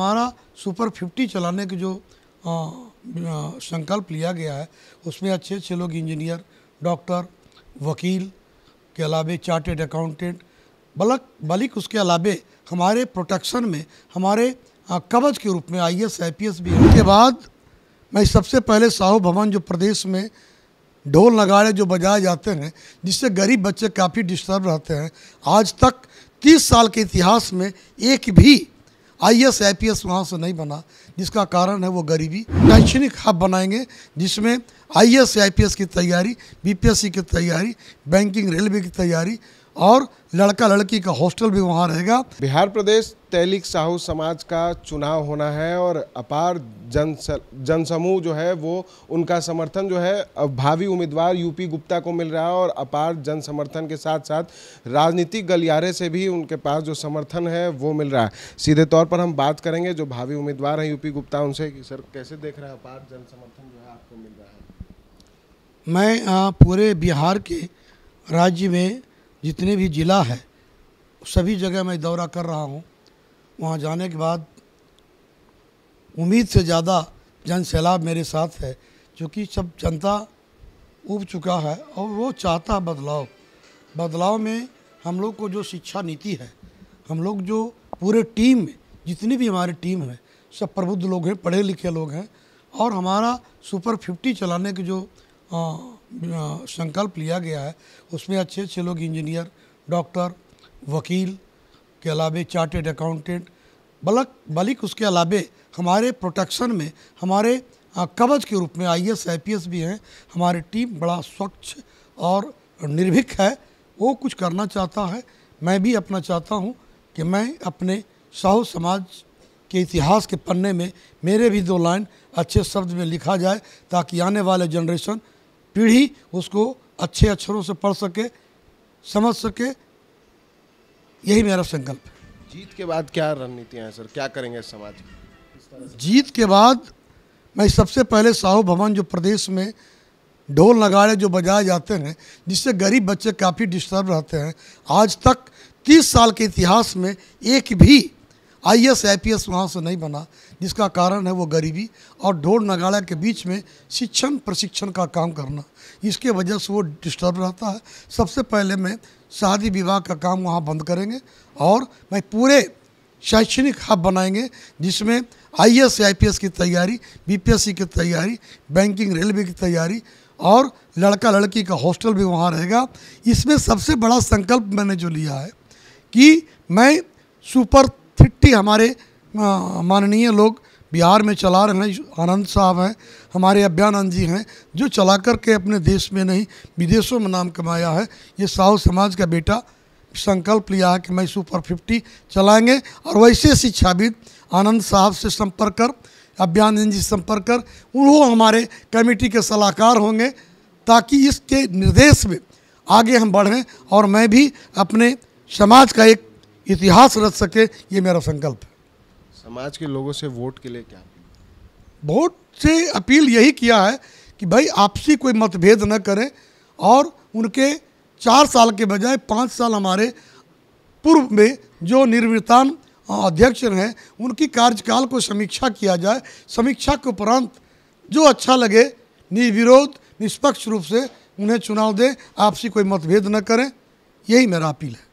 हमारा super fifty चलाने के जो संकल्प लिया गया है उसमें अच्छे अच्छे लोग इंजीनियर डॉक्टर वकील के अलावे चार्टेड अकाउंटेंट बलक बलिक उसके अलावे हमारे प्रोटेक्शन में हमारे कवच के रूप में I S I P S भी उसके बाद मैं सबसे पहले साहू भवन जो प्रदेश में ढोल नगाड़े जो बजाए जाते हैं जिससे गरीब बच्चे काफ़ी डिस्टर्ब रहते हैं आज तक 30 साल के इतिहास में एक भी I S I P S वहाँ से नहीं बना जिसका कारण है वो गरीबी शैक्षणिक हब बनाएंगे जिसमें आईएएस आईपीएस की तैयारी बीपीएससी की तैयारी बैंकिंग रेलवे की तैयारी और लड़का लड़की का हॉस्टल भी वहाँ रहेगा बिहार प्रदेश तैलिक साहू समाज का चुनाव होना है और अपार जन जनसमूह जो है वो उनका समर्थन जो है भावी उम्मीदवार यूपी गुप्ता को मिल रहा है और अपार जन समर्थन के साथ साथ राजनीतिक गलियारे से भी उनके पास जो समर्थन है वो मिल रहा है सीधे तौर पर हम बात करेंगे जो भावी उम्मीदवार हैं यूपी गुप्ता उनसे सर कैसे देख रहे हैं अपार जन समर्थन जो है आपको मिल रहा है मैं पूरे बिहार के राज्य में जितने भी ज़िला है सभी जगह मैं दौरा कर रहा हूँ वहाँ जाने के बाद उम्मीद से ज़्यादा जन सैलाब मेरे साथ है क्योंकि सब जनता उब चुका है और वो चाहता है बदलाव बदलाव में हम लोग को जो शिक्षा नीति है हम लोग जो पूरे टीम में जितनी भी हमारी टीम है सब प्रबुद्ध लोग हैं पढ़े लिखे लोग हैं और हमारा सुपर फिफ्टी चलाने के जो संकल्प लिया गया है उसमें अच्छे अच्छे लोग इंजीनियर डॉक्टर वकील के अलावे चार्टेड अकाउंटेंट बलक बलिक उसके अलावे हमारे प्रोटेक्शन में हमारे कवच के रूप में आई एस भी हैं हमारी टीम बड़ा स्वच्छ और निर्भीक है वो कुछ करना चाहता है मैं भी अपना चाहता हूँ कि मैं अपने साहू समाज के इतिहास के पन्ने में मेरे भी दो लाइन अच्छे शब्द में लिखा जाए ताकि आने वाले जनरेशन पीढ़ी उसको अच्छे अक्षरों से पढ़ सके समझ सके यही मेरा संकल्प है जीत के बाद क्या रणनीतियाँ हैं सर क्या करेंगे समाज जीत के बाद मैं सबसे पहले साहू भवन जो प्रदेश में ढोल नगाड़े जो बजाए जाते हैं जिससे गरीब बच्चे काफ़ी डिस्टर्ब रहते हैं आज तक 30 साल के इतिहास में एक भी I S I P S वहाँ से नहीं बना जिसका कारण है वो गरीबी और ढोड़ नगाड़ा के बीच में शिक्षण प्रशिक्षण का काम करना इसके वजह से वो डिस्टर्ब रहता है सबसे पहले मैं शादी विवाह का काम वहाँ बंद करेंगे और मैं पूरे शैक्षणिक हब हाँ बनाएंगे जिसमें I S I P S की तैयारी बी पी एस सी की तैयारी बैंकिंग रेलवे की तैयारी और लड़का लड़की का हॉस्टल भी वहाँ रहेगा इसमें सबसे बड़ा संकल्प मैंने जो लिया है कि मैं सुपर फिट्टी हमारे माननीय लोग बिहार में चला रहे हैं आनंद साहब हैं हमारे अभ्यानंद जी हैं जो चला कर के अपने देश में नहीं विदेशों में नाम कमाया है ये साहु समाज का बेटा संकल्प लिया है कि मैं सुपर फिफ्टी चलाएंगे और वैसे शिक्षाविद आनंद साहब से संपर्क कर अभ्यानंद जी संपर्क कर उन्हों हमारे कमेटी के सलाहकार होंगे ताकि इसके निर्देश में आगे हम बढ़ें और मैं भी अपने समाज का एक इतिहास रच सके ये मेरा संकल्प है समाज के लोगों से वोट के लिए क्या वोट से अपील यही किया है कि भाई आपसी कोई मतभेद न करें और उनके चार साल के बजाय पाँच साल हमारे पूर्व में जो निर्वृतान अध्यक्ष हैं उनकी कार्यकाल को समीक्षा किया जाए समीक्षा के उपरांत जो अच्छा लगे निर्विरोध निष्पक्ष रूप से उन्हें चुनाव दें आपसी कोई मतभेद न करें यही मेरा अपील है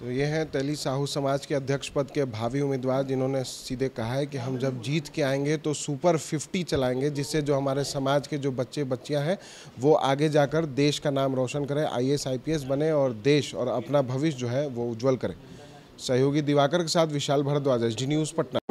तो ये हैं तेली साहू समाज के अध्यक्ष पद के भावी उम्मीदवार जिन्होंने सीधे कहा है कि हम जब जीत के आएंगे तो सुपर 50 चलाएंगे जिससे जो हमारे समाज के जो बच्चे बच्चियां हैं वो आगे जाकर देश का नाम रोशन करें आईएएस आईपीएस बने और देश और अपना भविष्य जो है वो उज्जवल करें सहयोगी दिवाकर के साथ विशाल भारद्वाज एच न्यूज़ पटना